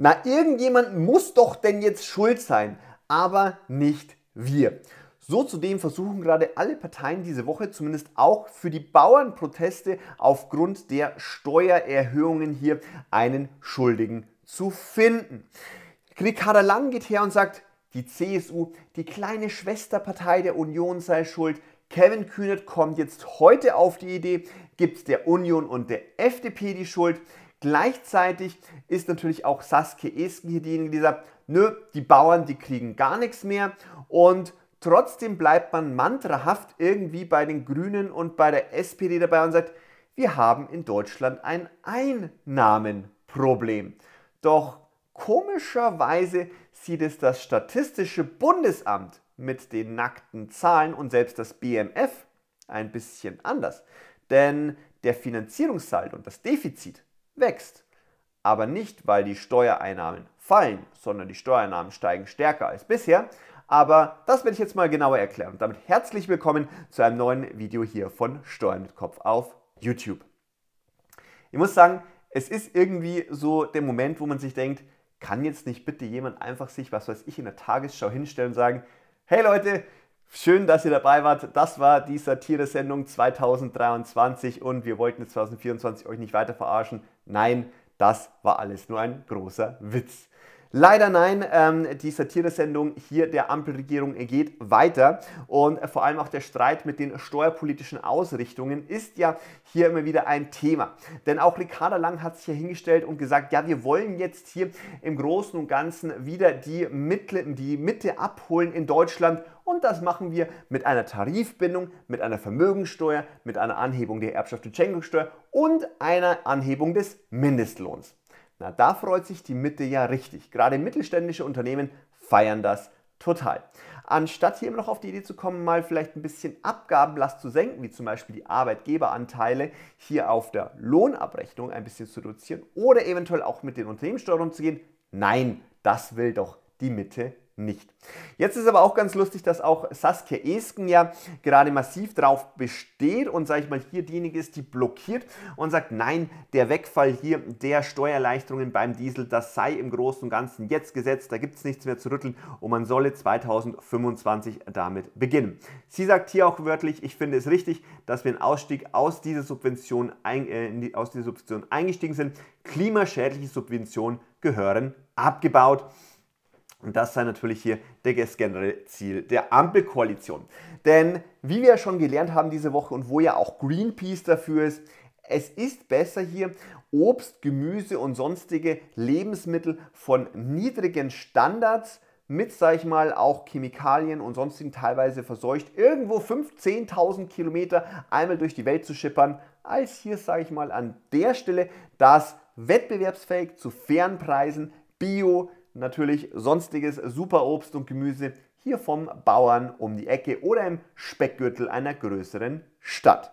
na irgendjemand muss doch denn jetzt schuld sein, aber nicht wir. So zudem versuchen gerade alle Parteien diese Woche zumindest auch für die Bauernproteste aufgrund der Steuererhöhungen hier einen Schuldigen zu finden. Ricarda Lang geht her und sagt, die CSU, die kleine Schwesterpartei der Union sei schuld. Kevin Kühnert kommt jetzt heute auf die Idee, gibt der Union und der FDP die Schuld. Gleichzeitig ist natürlich auch Saskia Esken hier diejenige, die sagt, nö, die Bauern, die kriegen gar nichts mehr und trotzdem bleibt man mantrahaft irgendwie bei den Grünen und bei der SPD dabei und sagt, wir haben in Deutschland ein Einnahmenproblem. Doch komischerweise sieht es das Statistische Bundesamt mit den nackten Zahlen und selbst das BMF ein bisschen anders. Denn der Finanzierungssaldo und das Defizit wächst. Aber nicht, weil die Steuereinnahmen fallen, sondern die Steuereinnahmen steigen stärker als bisher. Aber das werde ich jetzt mal genauer erklären. Und damit herzlich willkommen zu einem neuen Video hier von Steuern mit Kopf auf YouTube. Ich muss sagen, es ist irgendwie so der Moment, wo man sich denkt, kann jetzt nicht bitte jemand einfach sich, was weiß ich, in der Tagesschau hinstellen und sagen, hey Leute, Schön, dass ihr dabei wart. Das war die Satire-Sendung 2023 und wir wollten jetzt 2024 euch nicht weiter verarschen. Nein, das war alles nur ein großer Witz. Leider nein, ähm, die Satiresendung hier der Ampelregierung geht weiter und vor allem auch der Streit mit den steuerpolitischen Ausrichtungen ist ja hier immer wieder ein Thema. Denn auch Ricarda Lang hat sich ja hingestellt und gesagt, ja, wir wollen jetzt hier im Großen und Ganzen wieder die, Mittel, die Mitte abholen in Deutschland und das machen wir mit einer Tarifbindung, mit einer Vermögensteuer, mit einer Anhebung der Erbschaft- und Schenkungssteuer und einer Anhebung des Mindestlohns. Na, da freut sich die Mitte ja richtig. Gerade mittelständische Unternehmen feiern das total. Anstatt hier immer noch auf die Idee zu kommen, mal vielleicht ein bisschen Abgabenlast zu senken, wie zum Beispiel die Arbeitgeberanteile hier auf der Lohnabrechnung ein bisschen zu reduzieren oder eventuell auch mit den Unternehmenssteuern zu gehen, nein, das will doch die Mitte nicht. Jetzt ist aber auch ganz lustig, dass auch Saskia Esken ja gerade massiv drauf besteht und, sage ich mal, hier diejenige ist, die blockiert und sagt, nein, der Wegfall hier der Steuererleichterungen beim Diesel, das sei im Großen und Ganzen jetzt gesetzt, da gibt es nichts mehr zu rütteln und man solle 2025 damit beginnen. Sie sagt hier auch wörtlich, ich finde es richtig, dass wir einen Ausstieg aus dieser Subvention, ein, äh, aus dieser Subvention eingestiegen sind. Klimaschädliche Subventionen gehören abgebaut. Und das sei natürlich hier das generelle Ziel der Ampelkoalition. Denn wie wir schon gelernt haben diese Woche und wo ja auch Greenpeace dafür ist, es ist besser hier Obst, Gemüse und sonstige Lebensmittel von niedrigen Standards mit, sag ich mal, auch Chemikalien und sonstigen teilweise verseucht, irgendwo 15.000 Kilometer einmal durch die Welt zu schippern, als hier, sage ich mal, an der Stelle das wettbewerbsfähig zu fairen Preisen Bio, natürlich sonstiges Superobst und Gemüse hier vom Bauern um die Ecke oder im Speckgürtel einer größeren Stadt.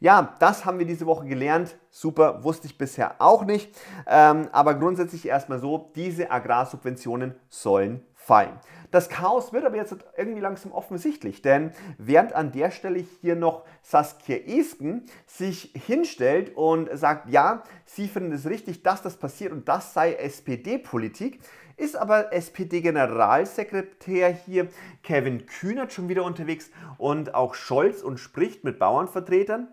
Ja, das haben wir diese Woche gelernt. Super, wusste ich bisher auch nicht. Ähm, aber grundsätzlich erstmal so, diese Agrarsubventionen sollen fallen. Das Chaos wird aber jetzt irgendwie langsam offensichtlich, denn während an der Stelle hier noch Saskia Esken sich hinstellt und sagt, ja, sie findet es richtig, dass das passiert und das sei SPD-Politik, ist aber SPD-Generalsekretär hier Kevin Kühnert schon wieder unterwegs und auch Scholz und spricht mit Bauernvertretern.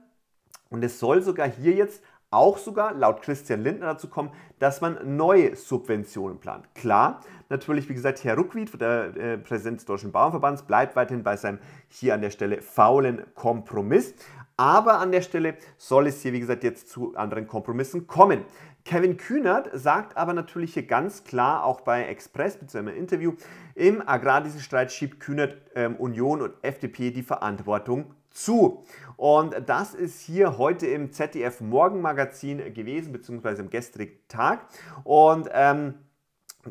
Und es soll sogar hier jetzt auch sogar laut Christian Lindner dazu kommen, dass man neue Subventionen plant. Klar, natürlich, wie gesagt, Herr Ruckwied, der äh, Präsident des Deutschen Bauernverbands, bleibt weiterhin bei seinem hier an der Stelle faulen Kompromiss. Aber an der Stelle soll es hier, wie gesagt, jetzt zu anderen Kompromissen kommen. Kevin Kühnert sagt aber natürlich hier ganz klar, auch bei Express bzw. im Interview, im Agrardieselstreit schiebt Kühnert ähm, Union und FDP die Verantwortung zu. Und das ist hier heute im ZDF Morgenmagazin gewesen, beziehungsweise am gestrigen Tag. Und ähm,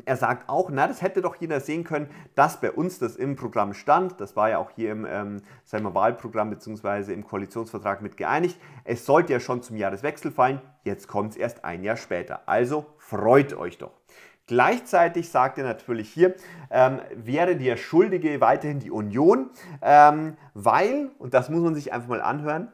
er sagt auch, na, das hätte doch jeder sehen können, dass bei uns das im Programm stand. Das war ja auch hier im ähm, Seimer Wahlprogramm bzw. im Koalitionsvertrag mit geeinigt. Es sollte ja schon zum Jahreswechsel fallen. Jetzt kommt es erst ein Jahr später. Also freut euch doch. Gleichzeitig sagt er natürlich hier, ähm, wäre der Schuldige weiterhin die Union, ähm, weil, und das muss man sich einfach mal anhören,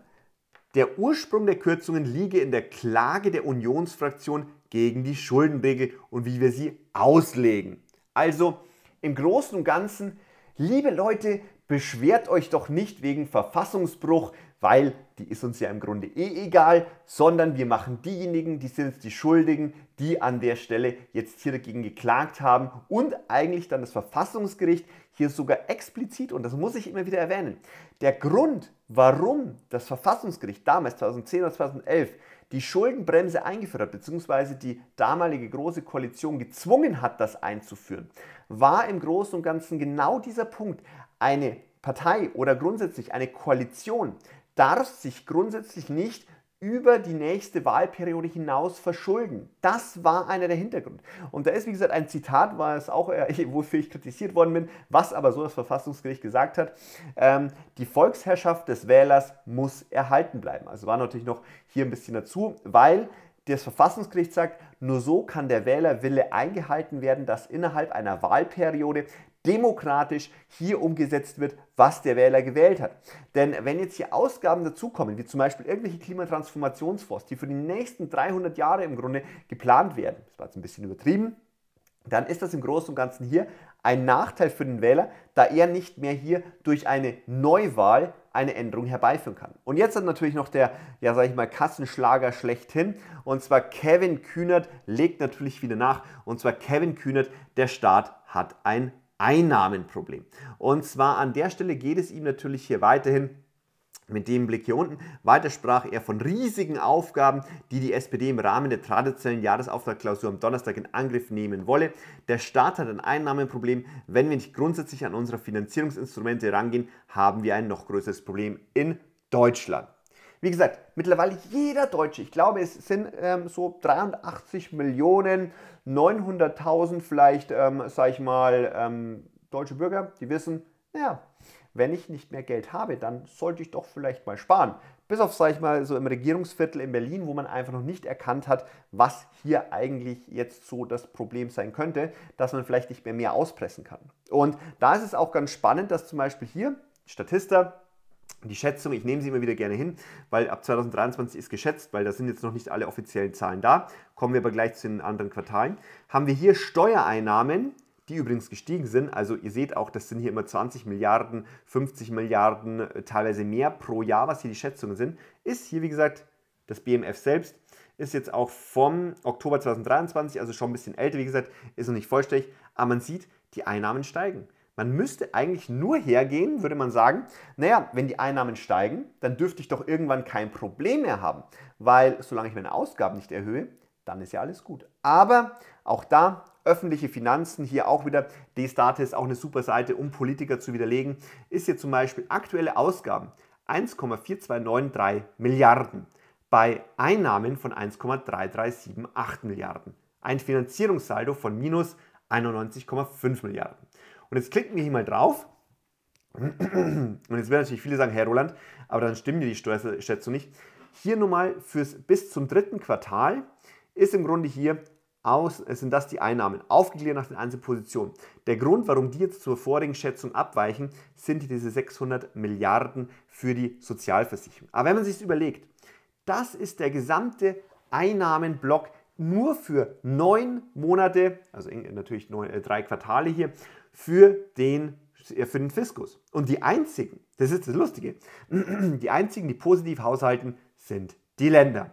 der Ursprung der Kürzungen liege in der Klage der Unionsfraktion gegen die Schuldenregel und wie wir sie auslegen. Also im Großen und Ganzen, liebe Leute, beschwert euch doch nicht wegen Verfassungsbruch, weil die ist uns ja im Grunde eh egal, sondern wir machen diejenigen, die sind die Schuldigen, die an der Stelle jetzt hier dagegen geklagt haben und eigentlich dann das Verfassungsgericht hier sogar explizit, und das muss ich immer wieder erwähnen, der Grund, warum das Verfassungsgericht damals 2010 oder 2011 die Schuldenbremse eingeführt hat, beziehungsweise die damalige Große Koalition gezwungen hat, das einzuführen, war im Großen und Ganzen genau dieser Punkt. Eine Partei oder grundsätzlich eine Koalition darf sich grundsätzlich nicht über die nächste Wahlperiode hinaus verschulden. Das war einer der Hintergründe. Und da ist, wie gesagt, ein Zitat, war es auch, äh, wofür ich kritisiert worden bin, was aber so das Verfassungsgericht gesagt hat, ähm, die Volksherrschaft des Wählers muss erhalten bleiben. Also war natürlich noch hier ein bisschen dazu, weil das Verfassungsgericht sagt, nur so kann der Wählerwille eingehalten werden, dass innerhalb einer Wahlperiode demokratisch hier umgesetzt wird, was der Wähler gewählt hat. Denn wenn jetzt hier Ausgaben dazukommen, wie zum Beispiel irgendwelche Klimatransformationsfonds, die für die nächsten 300 Jahre im Grunde geplant werden, das war jetzt ein bisschen übertrieben, dann ist das im Großen und Ganzen hier ein Nachteil für den Wähler, da er nicht mehr hier durch eine Neuwahl eine Änderung herbeiführen kann. Und jetzt hat natürlich noch der, ja sag ich mal, Kassenschlager schlechthin. Und zwar Kevin Kühnert legt natürlich wieder nach. Und zwar Kevin Kühnert, der Staat hat ein Einnahmenproblem. Und zwar an der Stelle geht es ihm natürlich hier weiterhin mit dem Blick hier unten. Weiter sprach er von riesigen Aufgaben, die die SPD im Rahmen der traditionellen Jahresauftragklausur am Donnerstag in Angriff nehmen wolle. Der Staat hat ein Einnahmenproblem. Wenn wir nicht grundsätzlich an unsere Finanzierungsinstrumente rangehen, haben wir ein noch größeres Problem in Deutschland. Wie gesagt, mittlerweile jeder Deutsche, ich glaube, es sind ähm, so 83 Millionen, 900.000 vielleicht, ähm, sag ich mal, ähm, deutsche Bürger, die wissen, ja, wenn ich nicht mehr Geld habe, dann sollte ich doch vielleicht mal sparen. Bis auf, sag ich mal, so im Regierungsviertel in Berlin, wo man einfach noch nicht erkannt hat, was hier eigentlich jetzt so das Problem sein könnte, dass man vielleicht nicht mehr mehr auspressen kann. Und da ist es auch ganz spannend, dass zum Beispiel hier Statista, die Schätzung, ich nehme sie immer wieder gerne hin, weil ab 2023 ist geschätzt, weil da sind jetzt noch nicht alle offiziellen Zahlen da, kommen wir aber gleich zu den anderen Quartalen, haben wir hier Steuereinnahmen, die übrigens gestiegen sind. Also ihr seht auch, das sind hier immer 20 Milliarden, 50 Milliarden, äh, teilweise mehr pro Jahr, was hier die Schätzungen sind, ist hier, wie gesagt, das BMF selbst ist jetzt auch vom Oktober 2023, also schon ein bisschen älter, wie gesagt, ist noch nicht vollständig, aber man sieht, die Einnahmen steigen. Man müsste eigentlich nur hergehen, würde man sagen, naja, wenn die Einnahmen steigen, dann dürfte ich doch irgendwann kein Problem mehr haben, weil solange ich meine Ausgaben nicht erhöhe, dann ist ja alles gut. Aber auch da öffentliche Finanzen, hier auch wieder, D-State ist auch eine super Seite, um Politiker zu widerlegen, ist hier zum Beispiel aktuelle Ausgaben 1,4293 Milliarden bei Einnahmen von 1,3378 Milliarden. Ein Finanzierungssaldo von minus 91,5 Milliarden. Und jetzt klicken wir hier mal drauf. Und jetzt werden natürlich viele sagen, Herr Roland, aber dann stimmen dir die Steuerschätzung nicht. Hier nun mal fürs bis zum dritten Quartal ist im Grunde hier aus, sind das die Einnahmen, aufgegliedert nach den einzelnen Positionen. Der Grund, warum die jetzt zur vorigen Schätzung abweichen, sind diese 600 Milliarden für die Sozialversicherung. Aber wenn man sich das überlegt, das ist der gesamte Einnahmenblock nur für neun Monate, also natürlich neun, äh, drei Quartale hier, für den, äh, für den Fiskus. Und die einzigen, das ist das Lustige, die einzigen, die positiv haushalten, sind die Länder.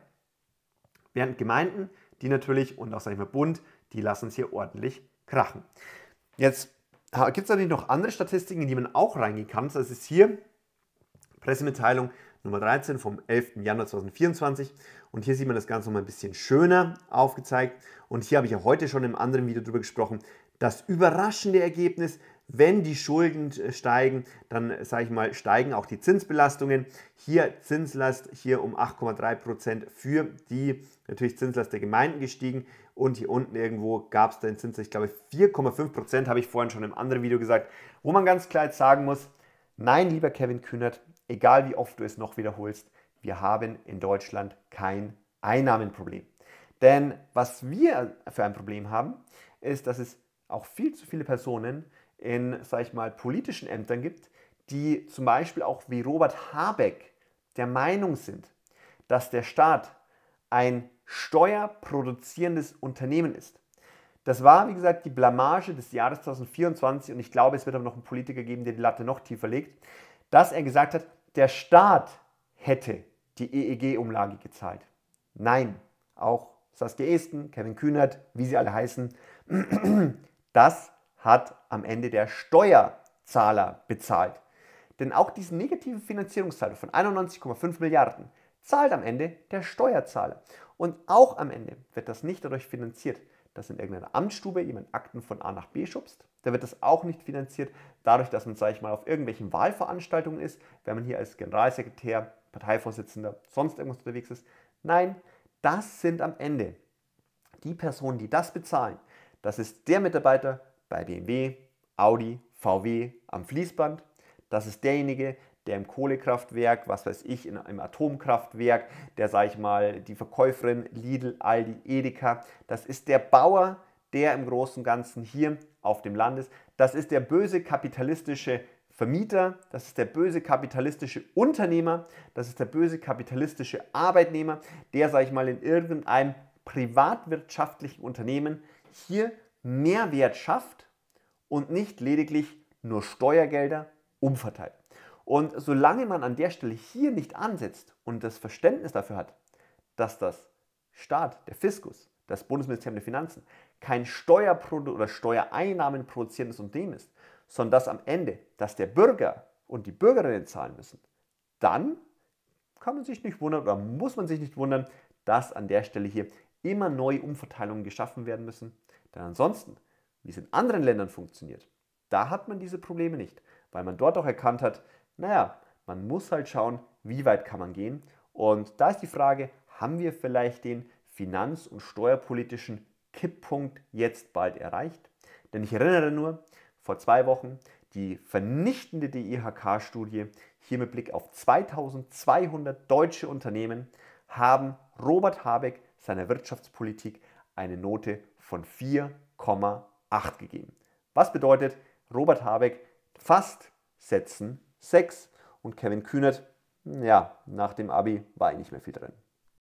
Während Gemeinden, die natürlich und auch sein Verbund, die lassen es hier ordentlich krachen. Jetzt gibt es natürlich noch andere Statistiken, in die man auch reingehen kann. Das ist hier Pressemitteilung Nummer 13 vom 11. Januar 2024. Und hier sieht man das Ganze nochmal ein bisschen schöner aufgezeigt. Und hier habe ich ja heute schon im anderen Video darüber gesprochen das überraschende Ergebnis, wenn die Schulden äh, steigen, dann äh, sage ich mal, steigen auch die Zinsbelastungen. Hier Zinslast hier um 8,3 für die natürlich Zinslast der Gemeinden gestiegen und hier unten irgendwo gab es den Zins, ich glaube 4,5 habe ich vorhin schon im anderen Video gesagt, wo man ganz klar jetzt sagen muss, nein, lieber Kevin Kühnert, egal wie oft du es noch wiederholst, wir haben in Deutschland kein Einnahmenproblem. Denn was wir für ein Problem haben, ist, dass es auch viel zu viele Personen in, sag ich mal, politischen Ämtern gibt, die zum Beispiel auch wie Robert Habeck der Meinung sind, dass der Staat ein steuerproduzierendes Unternehmen ist. Das war, wie gesagt, die Blamage des Jahres 2024 und ich glaube, es wird aber noch einen Politiker geben, der die Latte noch tiefer legt, dass er gesagt hat, der Staat hätte die EEG-Umlage gezahlt. Nein, auch Saskia Esten, Kevin Kühnert, wie sie alle heißen, das hat am Ende der Steuerzahler bezahlt. Denn auch diesen negativen Finanzierungssaldo von 91,5 Milliarden zahlt am Ende der Steuerzahler. Und auch am Ende wird das nicht dadurch finanziert, dass in irgendeiner Amtsstube jemand Akten von A nach B schubst. Da wird das auch nicht finanziert, dadurch, dass man, sage ich mal, auf irgendwelchen Wahlveranstaltungen ist, wenn man hier als Generalsekretär, Parteivorsitzender, sonst irgendwas unterwegs ist. Nein, das sind am Ende die Personen, die das bezahlen, das ist der Mitarbeiter bei BMW, Audi, VW am Fließband. Das ist derjenige, der im Kohlekraftwerk, was weiß ich, in, im Atomkraftwerk, der, sage ich mal, die Verkäuferin Lidl, Aldi, Edeka. Das ist der Bauer, der im Großen und Ganzen hier auf dem Land ist. Das ist der böse kapitalistische Vermieter, das ist der böse kapitalistische Unternehmer, das ist der böse kapitalistische Arbeitnehmer, der, sage ich mal, in irgendeinem privatwirtschaftlichen Unternehmen hier Mehrwert schafft und nicht lediglich nur Steuergelder umverteilt. Und solange man an der Stelle hier nicht ansetzt und das Verständnis dafür hat, dass das Staat, der Fiskus, das Bundesministerium der Finanzen kein Steuerprodukt oder Steuereinnahmen produzierendes Unternehmen ist, sondern dass am Ende, dass der Bürger und die Bürgerinnen zahlen müssen, dann kann man sich nicht wundern oder muss man sich nicht wundern, dass an der Stelle hier immer neue Umverteilungen geschaffen werden müssen. Denn ansonsten, wie es in anderen Ländern funktioniert, da hat man diese Probleme nicht, weil man dort auch erkannt hat, naja, man muss halt schauen, wie weit kann man gehen. Und da ist die Frage, haben wir vielleicht den finanz- und steuerpolitischen Kipppunkt jetzt bald erreicht? Denn ich erinnere nur, vor zwei Wochen die vernichtende DIHK-Studie, hier mit Blick auf 2200 deutsche Unternehmen, haben Robert Habeck seiner Wirtschaftspolitik eine Note von 4,8 gegeben. Was bedeutet, Robert Habeck fast setzen 6 und Kevin Kühnert, ja, nach dem Abi war eigentlich nicht mehr viel drin.